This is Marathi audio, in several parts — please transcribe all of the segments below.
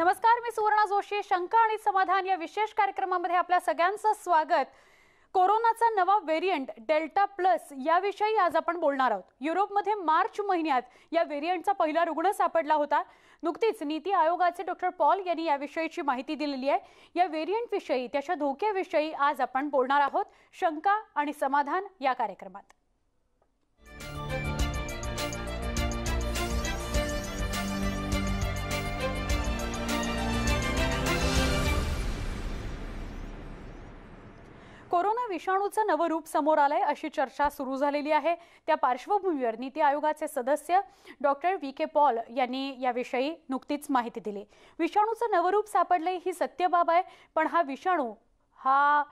नमस्कार मी सुवर्णा जोशी शंका आणि समाधान या विशेष कार्यक्रमामध्ये आपल्या सगळ्यांचं स्वागत कोरोनाचा नवा वेरियंट डेल्टा प्लस याविषयी आज आपण बोलणार आहोत युरोपमध्ये मार्च महिन्यात या वेरियंटचा पहिला रुग्ण सापडला होता नुकतीच नीती आयोगाचे डॉक्टर पॉल यांनी याविषयीची माहिती दिलेली आहे या वेरियंटविषयी त्याच्या धोक्याविषयी आज आपण बोलणार आहोत शंका आणि समाधान या कार्यक्रमात विषाणूचं नवं रूप समोर आलंय अशी चर्चा सुरू झालेली आहे त्या पार्श्वभूमीवर नीती आयोगाचे सदस्य डॉक्टर व्ही के पॉल यांनी याविषयी नुकतीच माहिती दिली विषाणूचं नवरूप सापडले ही सत्य बाब आहे पण हा विषाणू हा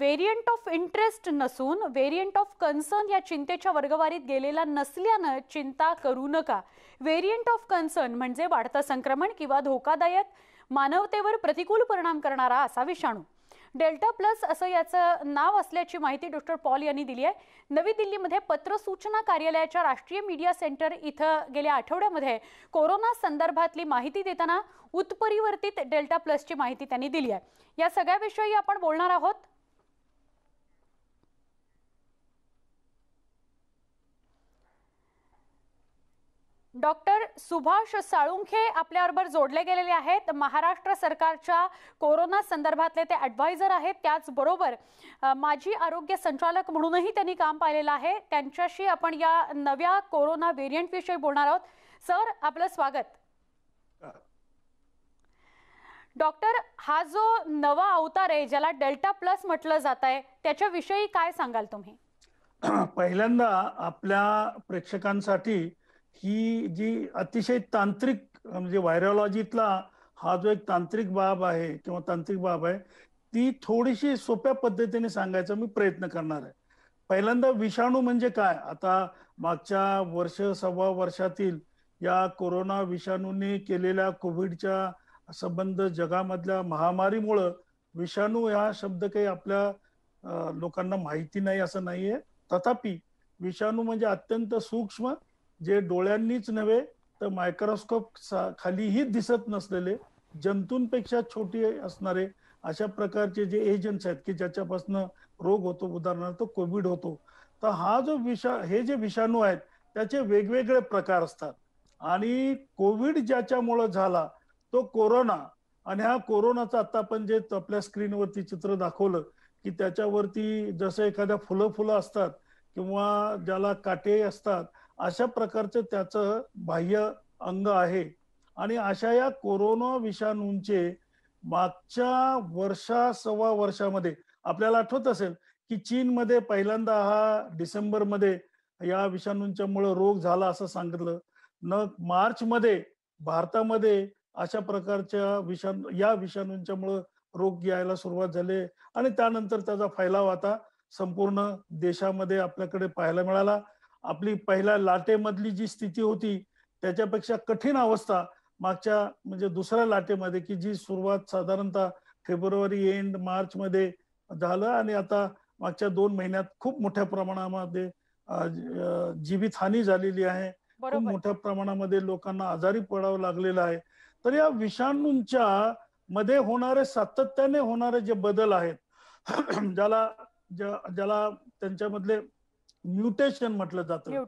वेरिएंट ऑफ इंटरेस्ट नसून वेरियंट ऑफ कन्सर्न या चिंतेच्या वर्गवारीत गेलेला नसल्यानं चिंता करू नका वेरिएंट ऑफ कन्सर्न म्हणजे वाढतं संक्रमण किंवा धोकादायक मानवतेवर प्रतिकूल परिणाम करणारा असा विषाणू डेल्टा प्लस असं याचं नाव असल्याची माहिती डॉक्टर पॉल यांनी दिली आहे नवी दिल्लीमध्ये पत्र सूचना कार्यालयाच्या राष्ट्रीय मीडिया सेंटर इथं गेल्या आठवड्यामध्ये कोरोना संदर्भातली माहिती देताना उत्परिवर्तित डेल्टा प्लसची माहिती त्यांनी दिली आहे या सगळ्याविषयी आपण बोलणार आहोत डॉक्टर सुभाष साळुंखे आपल्याबरोबर जोडले गेलेले आहेत महाराष्ट्र सरकारच्या कोरोना संदर्भातले ते ॲडवायझर आहेत त्याचबरोबर माजी आरोग्य संचालक म्हणूनही त्यांनी काम पाहिलेलं आहे त्यांच्याशी आपण या नव्या कोरोना व्हेरियंटविषयी बोलणार आहोत सर आपलं स्वागत डॉक्टर हा जो नवा अवतार आहे ज्याला डेल्टा प्लस म्हटलं जात आहे त्याच्याविषयी काय सांगाल तुम्ही पहिल्यांदा आपल्या प्रेक्षकांसाठी ही जी अतिशय तांत्रिक म्हणजे व्हायरॉलॉजीतला हा जो एक तांत्रिक बाब आहे किंवा तांत्रिक बाब आहे ती थोडीशी सोप्या पद्धतीने सांगायचा मी प्रयत्न करणार आहे पहिल्यांदा विषाणू म्हणजे काय आता मागच्या वर्ष सव्वा वर्षातील या कोरोना विषाणूने केलेल्या कोविडच्या संबंध जगामधल्या महामारीमुळं विषाणू हा शब्द काही आपल्या लोकांना माहिती नाही असं नाहीये तथापि विषाणू म्हणजे अत्यंत सूक्ष्म जे डोळ्यांनीच नव्हे तर मायक्रोस्कोप खालीही दिसत नसलेले जंतूंपेक्षा छोटी असणारे अशा प्रकारचे जे एजंट्स आहेत की ज्याच्यापासून रोग होतो उदाहरणार्थ कोविड होतो तर हा जो विषा हे जे विषाणू आहेत त्याचे वेगवेगळे प्रकार असतात आणि कोविड ज्याच्यामुळं झाला तो कोरोना आणि हा कोरोनाचा आता आपण जे आपल्या स्क्रीनवरती चित्र दाखवलं की त्याच्यावरती जसं एखाद्या फुलं फुलं असतात किंवा ज्याला काटे असतात अशा प्रकारचं त्याचं बाह्य अंग आहे आणि अशा या कोरोना विषाणूंचे मागच्या वर्षा सव्वा वर्षामध्ये आपल्याला आठवत असेल की चीनमध्ये पहिल्यांदा हा डिसेंबरमध्ये या विषाणूंच्या मुळे रोग झाला असं सांगितलं न मार्चमध्ये भारतामध्ये अशा प्रकारच्या विषाणू या विषाणूंच्या मुळे रोग यायला सुरुवात झाली आणि त्यानंतर त्याचा फैलाव आता संपूर्ण देशामध्ये आपल्याकडे पाहायला मिळाला आपली पहिल्या लाटेमधली जी स्थिती होती त्याच्यापेक्षा कठीण अवस्था मागच्या म्हणजे दुसऱ्या लाटेमध्ये की जी सुरुवात साधारणतः फेब्रुवारी एंड मार्च मध्ये झालं आणि आता मागच्या दोन महिन्यात खूप मोठ्या प्रमाणामध्ये जीवित हानी झालेली आहे खूप मोठ्या प्रमाणामध्ये लोकांना आजारी पडावं लागलेलं आहे तर या विषाणूंच्या मध्ये होणारे सातत्याने होणारे जे बदल आहेत ज्याला ज्याला त्यांच्यामधले म्युटेशन म्हटलं जातं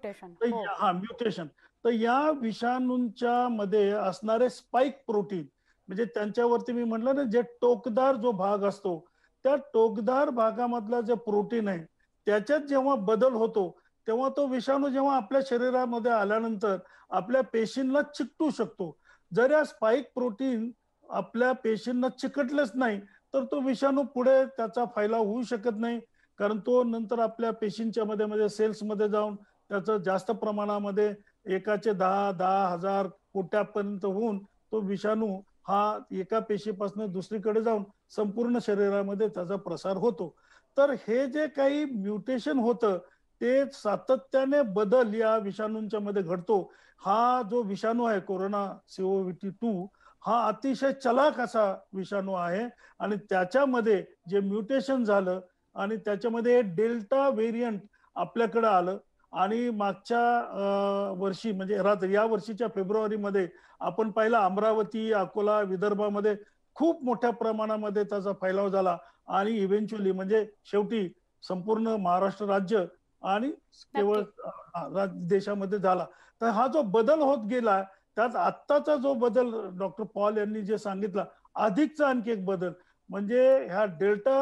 हो. हा म्युटेशन तर या विषाणूंच्या मध्ये असणारे स्पाइक प्रोटीन म्हणजे त्यांच्यावरती मी म्हटलं ना जे टोकदार जो भाग असतो त्या टोकदार भागामधला जे प्रोटीन आहे त्याच्यात जेव्हा बदल होतो तेव्हा तो विषाणू जेव्हा आपल्या शरीरामध्ये आल्यानंतर आपल्या पेशींना चिकटू शकतो जर या स्पाइक प्रोटीन आपल्या पेशींना चिकटलंच नाही तर तो विषाणू पुढे त्याचा फायदा होऊ शकत नाही कारण तो नंतर आपल्या पेशींच्या मध्ये म्हणजे सेल्समध्ये जाऊन त्याचं जास्त प्रमाणामध्ये एकाचे दहा दहा हजार कोट्यापर्यंत होऊन तो विषाणू हा एका पेशीपासून दुसरीकडे जाऊन संपूर्ण शरीरामध्ये त्याचा प्रसार होतो तर हे जे काही म्युटेशन होतं ते सातत्याने बदल या विषाणूंच्या मध्ये घडतो हा जो विषाणू आहे कोरोना सीओव्हीटी टू हा अतिशय चलाक असा विषाणू आहे आणि त्याच्यामध्ये जे म्युटेशन झालं आणि त्याच्यामध्ये डेल्टा वेरियंट आपल्याकडे आलं आणि मागच्या वर्षी म्हणजे रात्र या वर्षीच्या फेब्रुवारीमध्ये आपण पाहिलं अमरावती अकोला विदर्भामध्ये खूप मोठ्या प्रमाणामध्ये त्याचा फैलाव झाला आणि इव्हेंच्युअली म्हणजे शेवटी संपूर्ण महाराष्ट्र राज्य आणि केवळ देशामध्ये झाला तर हा जो बदल होत गेला त्यात आत्ताचा जो बदल डॉक्टर पॉल यांनी जे सांगितला अधिकचा आणखी एक बदल म्हणजे ह्या डेल्टा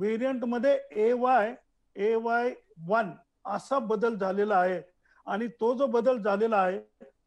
व्हेरियंटमध्ये मध्ये वाय ए वन असा बदल झालेला आहे आणि तो जो बदल झालेला आहे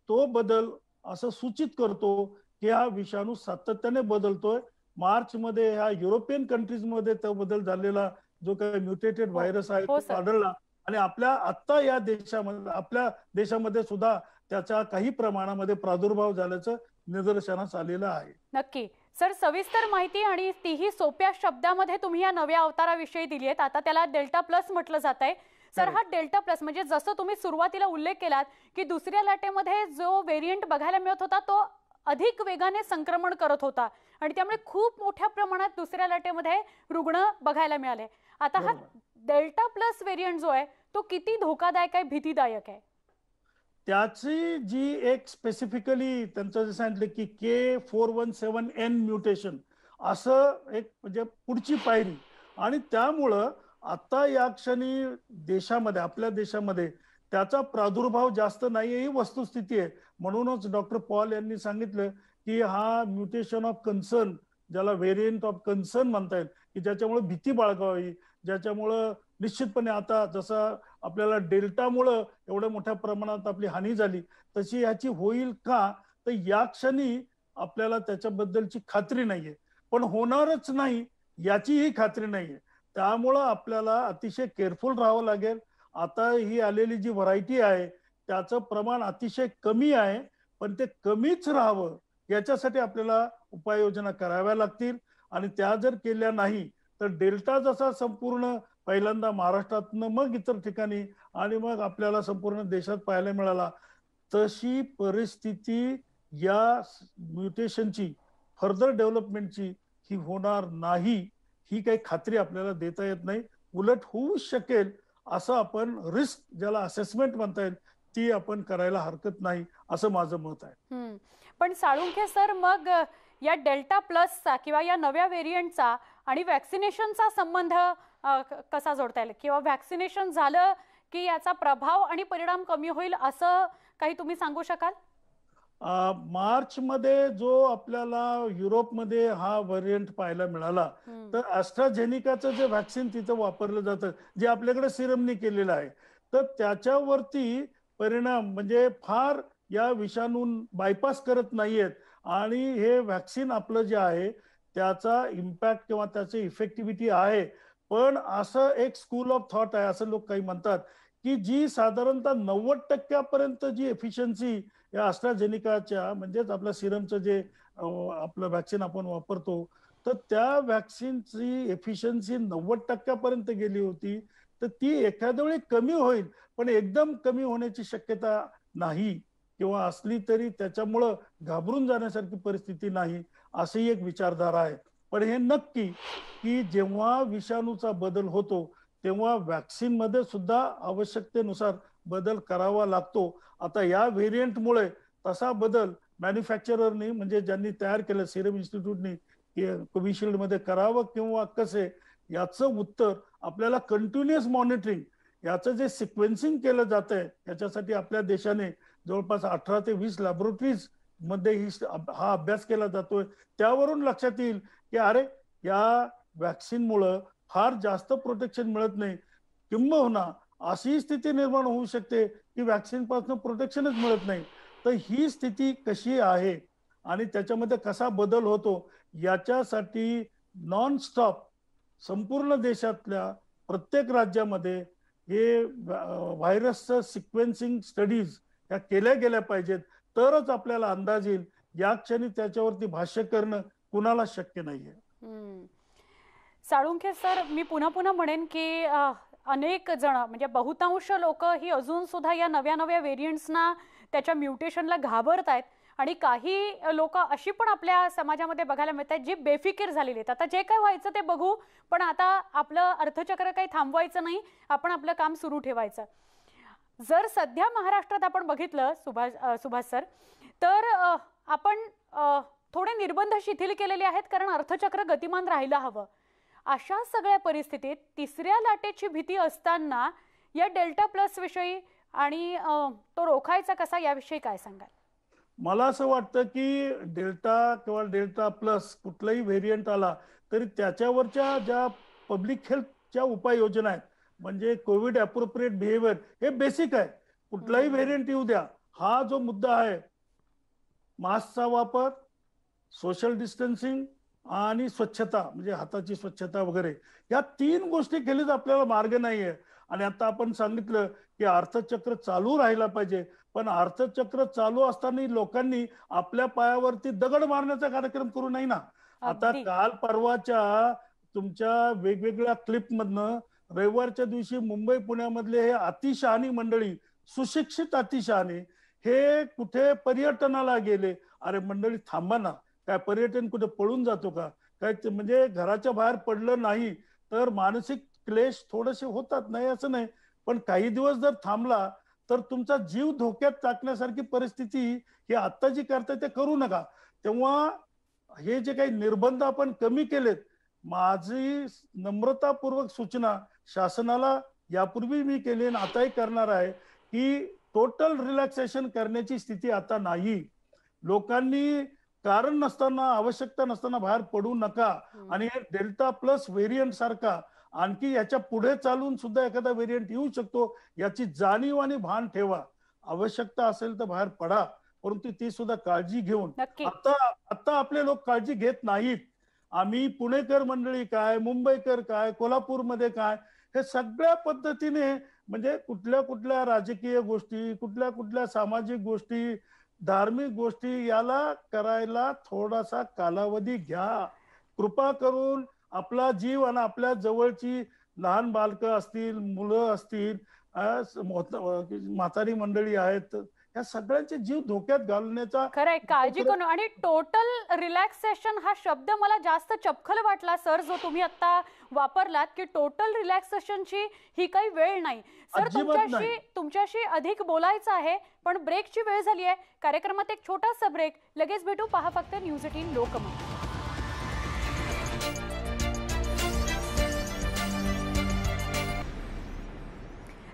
तो बदल असं सूचित करतो की हा विषाणू सातत्याने बदलतोय मार्च मध्ये हा युरोपियन कंट्रीज मध्ये तो बदल झालेला जो काही म्युटेटेड व्हायरस हो. आहे हो, तो आढळला आणि आपल्या आता या देशामध्ये आपल्या देशामध्ये सुद्धा त्याचा काही प्रमाणामध्ये प्रादुर्भाव झाल्याचं निदर्शनास आलेलं आहे नक्की सर सविस्तर माहिती आणि तीही सोप्या शब्दामध्ये तुम्ही या नव्या अवताराविषयी दिली आहेत आता त्याला डेल्टा प्लस म्हटलं जात आहे सर हा डेल्टा प्लस म्हणजे जसं तुम्ही सुरुवातीला उल्लेख केलात की दुसऱ्या लाटेमध्ये जो वेरियंट बघायला मिळत होता तो अधिक वेगाने संक्रमण करत होता आणि त्यामुळे खूप मोठ्या प्रमाणात दुसऱ्या लाटेमध्ये रुग्ण बघायला मिळाले आता हा डेल्टा प्लस वेरियंट जो आहे तो किती धोकादायक आहे भीतीदायक आहे त्याची जी एक स्पेसिफिकली त्यांचं जे सांगितलं की K four one seven N mutation असं एक म्हणजे पुढची पायरी आणि त्यामुळं आता या क्षणी देशामध्ये आपल्या देशामध्ये त्याचा प्रादुर्भाव जास्त नाही ही वस्तुस्थिती आहे म्हणूनच डॉक्टर पॉल यांनी सांगितलं की हा म्युटेशन ऑफ कन्सर्न ज्याला व्हेरियंट ऑफ कन्सर्न म्हणता येईल की ज्याच्यामुळे भीती बाळगावी ज्याच्यामुळं निश्चितपणे आता जसा आपल्याला डेल्टामुळं एवढ्या मोठ्या प्रमाणात आपली हानी झाली तशी ह्याची होईल का तर या क्षणी आपल्याला त्याच्याबद्दलची खात्री नाहीये पण होणारच नाही याचीही खात्री नाहीये त्यामुळं आपल्याला अतिशय केअरफुल राहावं लागेल आता ही आलेली जी व्हरायटी आहे त्याचं प्रमाण अतिशय कमी आहे पण ते कमीच राहावं याच्यासाठी आपल्याला उपाययोजना कराव्या लागतील आणि त्या जर केल्या नाही तर डेल्टा जसा संपूर्ण पहिल्यांदा महाराष्ट्रातनं मग इतर ठिकाणी आणि मग आपल्याला संपूर्ण देशात पाहायला मिळाला तशी परिस्थिती या म्युटेशनची फर्दर डेव्हलपमेंटची ही होणार नाही ही काही खात्री आपल्याला देता येत नाही उलट होऊ शकेल असं आपण रिस्क ज्याला असेसमेंट म्हणता येईल ती आपण करायला हरकत नाही असं माझं मत आहे पण साळुंखे सर मग या डेल्टा प्लस चा किंवा या नव्या चा आणि व्हॅक्सिनेशनचा संबंध कसा जोडता येईल किंवा व्हॅक्सिनेशन झालं की याचा प्रभाव आणि परिणाम कमी होईल असं काही तुम्ही सांगू शकाल मार्च मध्ये जो आपल्याला युरोपमध्ये हा व्हेरियंट पाहायला मिळाला तर अस्ट्राजेनिकाचं जे व्हॅक्सिन तिथं वापरलं जातं जे आपल्याकडे सिरमने केलेलं आहे तर त्याच्यावरती परिणाम म्हणजे फार या विषाणू बायपास करत नाहीयेत आणि हे व्हॅक्सिन आपलं जे आहे त्याचा इम्पॅक्ट किंवा त्याची इफेक्टिव्हिटी आहे पण असं एक स्कूल ऑफ थॉट आहे असं लोक काही म्हणतात की जी साधारणतः नव्वद टक्क्यापर्यंत जी एफिशियन्सी या अस्ट्राजेनिकाच्या म्हणजेच आपल्या सिरमचं जे आपलं व्हॅक्सिन आपण वापरतो तर त्या व्हॅक्सिनची एफिशियन्सी नव्वद टक्क्यापर्यंत गेली होती तर ती एखाद्या वेळी कमी होईल पण एकदम कमी होण्याची शक्यता नाही किंवा असली तरी त्याच्यामुळं घाबरून जाण्यासारखी परिस्थिती नाही अशी एक विचारधारा आहे पण हे नक्की की जेव्हा विषाणूचा बदल होतो तेव्हा व्हॅक्सिन मध्ये सुद्धा आवश्यकतेनुसार बदल करावा लागतो आता या व्हेरियंटमुळे तसा बदल मॅन्युफॅक्चरनी म्हणजे ज्यांनी तयार केलं सिरम इन्स्टिट्यूटनी कोविशिल्ड मध्ये करावं किंवा कसे याचं उत्तर आपल्याला कंटिन्युअस मॉनिटरिंग याचं जे सिक्वेन्सिंग केलं जात आहे याच्यासाठी आपल्या देशाने जवळपास अठरा ते वीस लॅबोरेटरीज मध्ये ही हा अभ्यास केला जातोय त्यावरून लक्षात येईल की अरे या व्हॅक्सिनमुळं फार जास्त प्रोटेक्शन मिळत नाही किंबहुना अशी स्थिती निर्माण होऊ शकते की पासून प्रोटेक्शनच मिळत नाही तर ही स्थिती कशी आहे आणि त्याच्यामध्ये कसा बदल होतो याच्यासाठी नॉन स्टॉप संपूर्ण देशातल्या प्रत्येक राज्यामध्ये हे व्हायरसचं सिक्वेन्सिंग स्टडीज या केल्या गेल्या पाहिजेत तरच आपल्याला अंदाज येईल या क्षणी त्याच्यावरती भाष्य करणं कुणाला शक्य नाहीये साळुंखे सर मी पुन्हा पुन्हा म्हणेन की अनेक जण म्हणजे बहुतांश लोक ही अजून सुद्धा या नव्या नव्या व्हेरियंट्सना त्याच्या म्युटेशनला घाबरत आहेत आणि काही लोक अशी पण आपल्या समाजामध्ये बघायला मिळतात जी बेफिकीर झालेली आहेत आता जे काय व्हायचं ते बघू पण आता आपलं अर्थचक्र काही थांबवायचं नाही आपण आपलं काम सुरू ठेवायचं जर सध्या महाराष्ट्रात आपण बघितलं सुभाष सुभाष सर तर आपण थोडे निर्बंध शिथिल केलेले आहेत कारण अर्थचक्र गतिमान राहायला हवं अशा सगळ्या परिस्थितीत तिसऱ्या लाटेची भीती असताना या डेल्टा प्लस विषयी आणि तो रोखायचा कसा याविषयी काय सांगाल मला असं वाटतं की डेल्टा किंवा डेल्टा प्लस कुठलाही व्हेरियंट आला तरी त्याच्यावरच्या ज्या पब्लिक हेल्थच्या उपाययोजना आहेत म्हणजे कोविड अप्रोप्रिएट बिहेवियर हे बेसिक आहे कुठलाही व्हेरियंट येऊ द्या हा जो मुद्दा आहे मास्कचा वापर सोशल डिस्टन्सिंग आणि स्वच्छता म्हणजे हाताची स्वच्छता वगैरे या तीन गोष्टी केलीच आपल्याला मार्ग नाहीये आणि आता आपण सांगितलं की अर्थचक्र चालू राहिला पाहिजे पण अर्थचक्र चालू असताना लोकांनी आपल्या पायावरती दगड मारण्याचा कार्यक्रम करू नाही ना आता काल परवाच्या तुमच्या वेगवेगळ्या क्लिपमधनं रविवारच्या दिवशी मुंबई पुण्यामधले हे अतिशहाणी मंडळी सुशिक्षित अतिशहाणी हे कुठे पर्यटनाला गेले अरे मंडळी थांबा ना काय पर्यटन कुठे पळून जातो का काय म्हणजे घराच्या बाहेर पडलं नाही तर मानसिक क्लेश थोडेसे होतात नाही असं नाही पण काही दिवस जर थांबला तर तुमचा जीव धोक्यात टाकण्यासारखी परिस्थिती ही आता जी करताय ते करू नका तेव्हा हे जे काही निर्बंध आपण कमी केलेत माझी नम्रतापूर्वक सूचना शासनाला यापूर्वी मी केली आणि आताही करणार आहे की टोटल रिलॅक्सेशन करण्याची स्थिती आता नाही लोकांनी कारण नसताना आवश्यकता नसताना बाहेर पडू नका आणि डेल्टा प्लस व्हेरियंट सारखा आणखी याच्या पुढे चालून सुद्धा एखादा व्हेरियंट येऊ शकतो याची जाणीव आणि भान ठेवा आवश्यकता असेल तर बाहेर पडा परंतु ती सुद्धा काळजी घेऊन आता आता आपले लोक काळजी घेत नाहीत आम्ही पुणेकर मंडळी काय मुंबईकर काय कोल्हापूरमध्ये काय हे सगळ्या पद्धतीने म्हणजे कुठल्या कुठल्या राजकीय गोष्टी कुठल्या कुठल्या सामाजिक गोष्टी धार्मिक गोष्टी याला करायला थोडासा कालावधी घ्या कृपा करून आपला जीव आणि आपल्या जवळची लहान बालकं असतील मुलं असतील म्हातारी मंडळी आहेत या सगळ्यांचे जीव धोक्यात घालण्याचा खरंय काळजी करून आणि टोटल रिलॅक्सेशन हा शब्द मला जास्त चपखल वाटला सर जो तुम्ही आता वापरलात की टोटल रिलॅक्सेशनची ही काही वेळ नाही सर तुमच्याशी तुमच्याशी अधिक बोलायचं आहे पण ब्रेकची वेळ झाली आहे कार्यक्रमात एक छोटासा ब्रेक लगेच भेटू पहा फक्त न्यूज एटीन लोकमत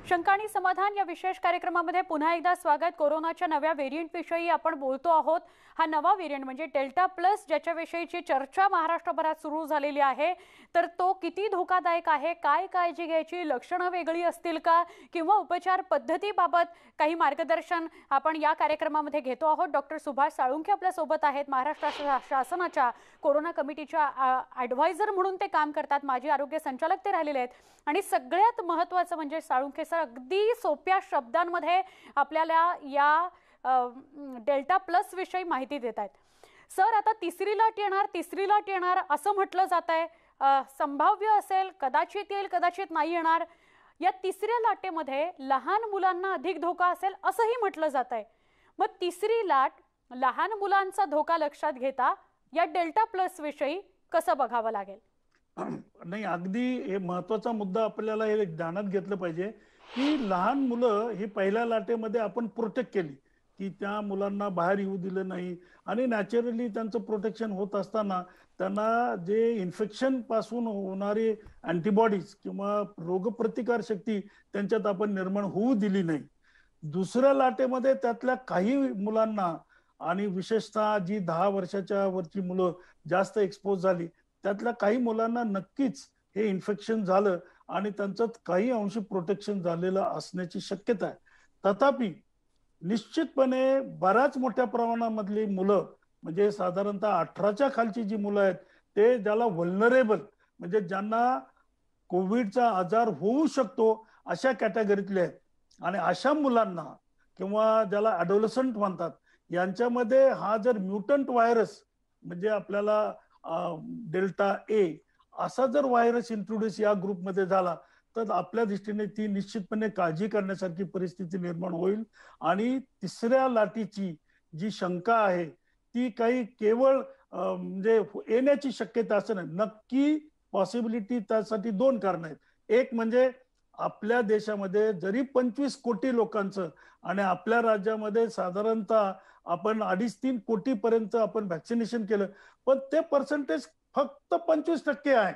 शंका समाधान या विशेष कार्यक्रमामध्ये पुन्हा एकदा स्वागत कोरोनाच्या नव्या वेरिएंटविषयी आपण बोलतो आहोत हा नवा व्हेरियंट म्हणजे डेल्टा प्लस ज्याच्याविषयीची चर्चा महाराष्ट्रभरात सुरू झालेली आहे तर तो किती धोकादायक आहे काय काळजी घ्यायची लक्षणं वेगळी असतील का किंवा उपचार पद्धतीबाबत काही मार्गदर्शन आपण या कार्यक्रमामध्ये घेतो आहोत डॉक्टर सुभाष साळुंखे आपल्यासोबत आहेत महाराष्ट्र शासनाच्या कोरोना कमिटीच्या ॲडवायझर म्हणून ते काम करतात माजी आरोग्य संचालक ते राहिलेले आहेत आणि सगळ्यात महत्त्वाचं म्हणजे साळुंखे अगदी सोप्या शब्दांमध्ये आपल्याला या डेल्टा प्लस विषयी माहिती देत आहेत सर आता तिसरी लाट येणार तिसरी लाट येणार असं म्हटलं जात आहे संभाव्य असेल कदाचित येईल कदाचित नाही येणार या तिसऱ्या लाटेमध्ये लहान मुलांना अधिक धोका असेल असंही म्हटलं जात आहे मग तिसरी लाट लहान मुलांचा धोका लक्षात घेता या डेल्टा प्लस विषयी कसं बघावं लागेल नाही अगदी हे महत्वाचा मुद्दा आपल्याला हे ध्यानात घेतलं पाहिजे की लहान मुलं ही पहिल्या लाटेमध्ये आपण प्रोटेक्ट केली की त्या मुलांना बाहेर येऊ दिलं नाही आणि नॅचरली त्यांचं प्रोटेक्शन होत असताना त्यांना जे इन्फेक्शन पासून होणारे अँटीबॉडीज किंवा रोगप्रतिकार शक्ती त्यांच्यात आपण निर्माण होऊ दिली नाही दुसऱ्या लाटेमध्ये त्यातल्या काही मुलांना आणि विशेषतः जी दहा वर्षाच्या वरची मुलं जास्त एक्सपोज झाली त्यातल्या काही मुलांना नक्कीच हे इन्फेक्शन झालं आणि त्यांचं काही अंशी प्रोटेक्शन झालेलं असण्याची शक्यता आहे तथापि निश्चितपणे बऱ्याच मोठ्या प्रमाणामधली मुलं म्हणजे साधारणतः अठराच्या खालची जी मुलं आहेत ते ज्याला वल्नरेबल म्हणजे ज्यांना कोविडचा आजार होऊ शकतो अशा कॅटेगरीतले आहेत आणि अशा मुलांना किंवा ज्याला अडोलसंट म्हणतात यांच्यामध्ये हा जर म्युटंट व्हायरस म्हणजे आपल्याला डेल्टा ए असा जर व्हायरस इंट्रोड्यूस या ग्रुपमध्ये झाला तर आपल्या दृष्टीने ती निश्चितपणे काळजी करण्यासारखी परिस्थिती निर्माण होईल आणि तिसऱ्या लाटीची जी शंका आहे ती काही केवळ म्हणजे येण्याची शक्यता असं नाही नक्की पॉसिबिलिटी त्यासाठी दोन कारण आहेत एक म्हणजे आपल्या देशामध्ये जरी पंचवीस कोटी लोकांचं आणि आपल्या राज्यामध्ये साधारणतः आपण अडीच तीन कोटी पर्यंत आपण व्हॅक्सिनेशन केलं पण ते पर्सेंटेज फक्त पंचवीस टक्के आहे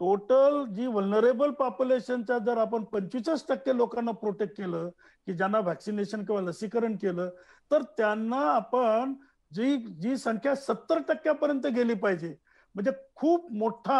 टोटल जी वल्नरेबल पॉप्युलेशनच्या जर आपण पंचवीसच टक्के लोकांना प्रोटेक्ट केलं की ज्यांना व्हॅक्सिनेशन किंवा लसीकरण केलं तर त्यांना आपण जी जी संख्या सत्तर टक्क्यापर्यंत गेली पाहिजे म्हणजे खूप मोठा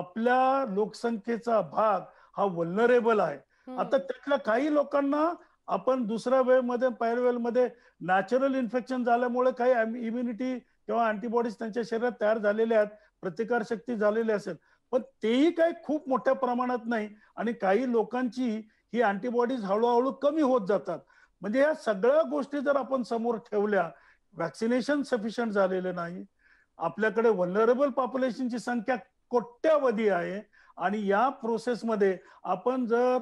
आपल्या लोकसंख्येचा भाग हा वल्नरेबल आहे आता त्यातल्या काही लोकांना आपण दुसऱ्या वेळमध्ये पहिल्या मध्ये नॅचरल इन्फेक्शन झाल्यामुळे काही इम्युनिटी किंवा अँटीबॉडीज त्यांच्या शरीरात तयार झालेल्या आहेत प्रतिकारशक्ती झालेली असेल पण तेही काही खूप मोठ्या प्रमाणात नाही आणि काही लोकांची ही अँटीबॉडीज हळूहळू कमी होत जातात म्हणजे या सगळ्या गोष्टी जर आपण समोर ठेवल्या व्हॅक्सिनेशन सफिशियंट झालेले नाही आपल्याकडे व्हलनरेबल पॉप्युलेशनची संख्या कोट्यावधी आहे आणि या प्रोसेसमध्ये आपण जर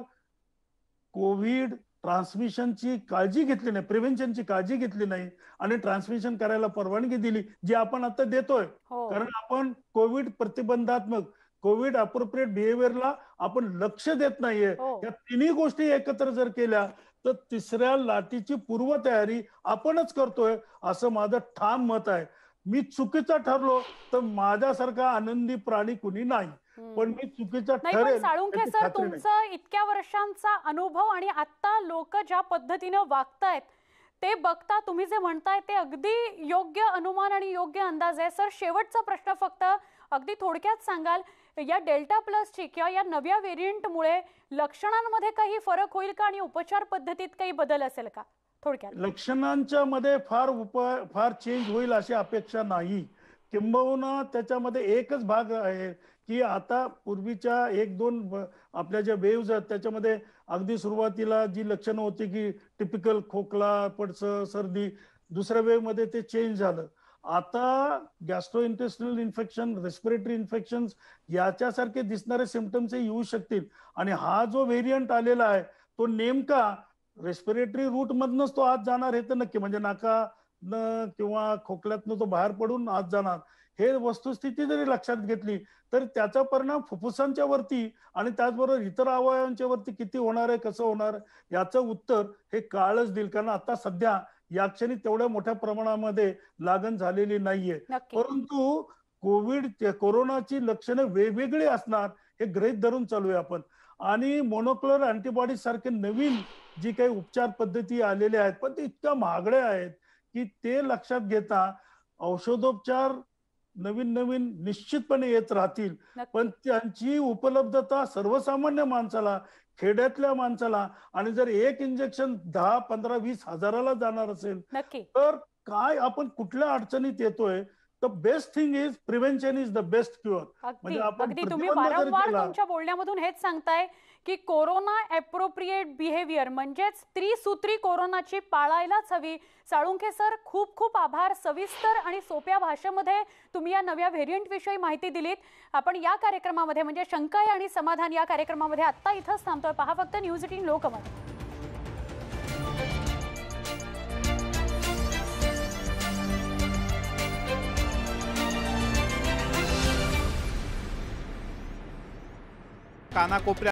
कोविड ट्रान्समिशनची काळजी घेतली नाही प्रिव्हेन्शनची काळजी घेतली नाही आणि ट्रान्समिशन करायला परवानगी दिली जी आपण आता देतोय हो. कारण आपण कोविड प्रतिबंधात्मक कोविड अप्रोप्रिएट बिहेव्हिअरला आपण लक्ष देत नाहीये हो. या तिन्ही गोष्टी एकत्र जर केल्या तर तिसऱ्या लाटीची पूर्वतयारी आपणच करतोय असं माझं ठाम मत आहे मी चुकीचा ठरलो तर माझ्यासारखा आनंदी प्राणी कुणी नाही पण मी चुकीचा साळुंखे सर तुमचा इतक्या वर्षांचा अनुभव आणि आता लोक ज्या पद्धतीने वागतायत ते बघता तुम्ही जे म्हणताय ते अगदी योग्य अनुमान आणि योग्य अंदाज आहे सर शेवटचा प्रश्न फक्त अगदी थोडक्यात सांगाल या डेल्टा प्लस प्लसची किंवा या नव्या व्हेरियंटमुळे लक्षणांमध्ये काही फरक होईल का आणि उपचार पद्धतीत काही बदल असेल का लक्षणांच्या मध्ये फार उपाय फार चेंज होईल अशी अपेक्षा नाही किंबहुना त्याच्यामध्ये एकच भाग आहे की आता पूर्वीच्या एक दोन आपल्या ज्या वेव्ज आहेत त्याच्यामध्ये अगदी सुरुवातीला जी लक्षणं होती की टिपिकल खोकला पडस सर्दी दुसऱ्या वेव्ह मध्ये ते चेंज झालं आता gastro intestinal infection respiratory infection याच्यासारखे दिसणारे सिमटम्स हे येऊ शकतील आणि हा जो व्हेरियंट आलेला आहे तो नेमका रेस्पिरेटरी रूट मधनच तो आत जाणार हे तर नक्की म्हणजे नाका न किंवा खोकल्यातनं तो बाहेर पडून आत जाणार हे वस्तुस्थिती जरी लक्षात घेतली तर त्याचा परिणाम फुफ्फुसांच्या वरती आणि त्याचबरोबर इतर अवयवांच्या वरती किती होणार आहे कसं होणार याचं उत्तर हे काळच देईल कारण आता सध्या या क्षणी तेवढ्या मोठ्या प्रमाणामध्ये लागण झालेली नाहीये परंतु कोविड कोरोनाची लक्षणं वेगवेगळी असणार हे गृहित धरून चालूया आपण आणि मोनोक्लोर अँटीबॉडी सारखे नवीन जी काही उपचार पद्धती आलेल्या आहेत पण ते इतक्या महागड्या आहेत की ते लक्षात घेता औषधोपचार नवीन नवीन निश्चितपणे येत राहतील पण त्यांची उपलब्धता सर्वसामान्य माणसाला खेड्यातल्या माणसाला आणि जर एक इंजेक्शन दहा पंधरा वीस हजाराला जाणार असेल तर काय आपण कुठल्या अडचणीत येतोय the best thing is prevention is the best cure म्हणजे आपण तुम्ही वारंवार तुमच्या बोलण्यामधून हेच सांगताय की कोरोना अप्रोप्रिएट बिहेवियर म्हणजेच त्रिसूत्री कोरोनाची पाळायलाच हवी साळुंखे सर खूप खूप आभार सविस्तर आणि सोप्या भाषेमध्ये तुम्ही या नव्या विषयी माहिती दिलीत आपण या कार्यक्रमामध्ये म्हणजे शंका आणि समाधान या कार्यक्रमामध्ये आता इथंच थांबतोय पहा फक्त news eighteen Lokmat Tá na compra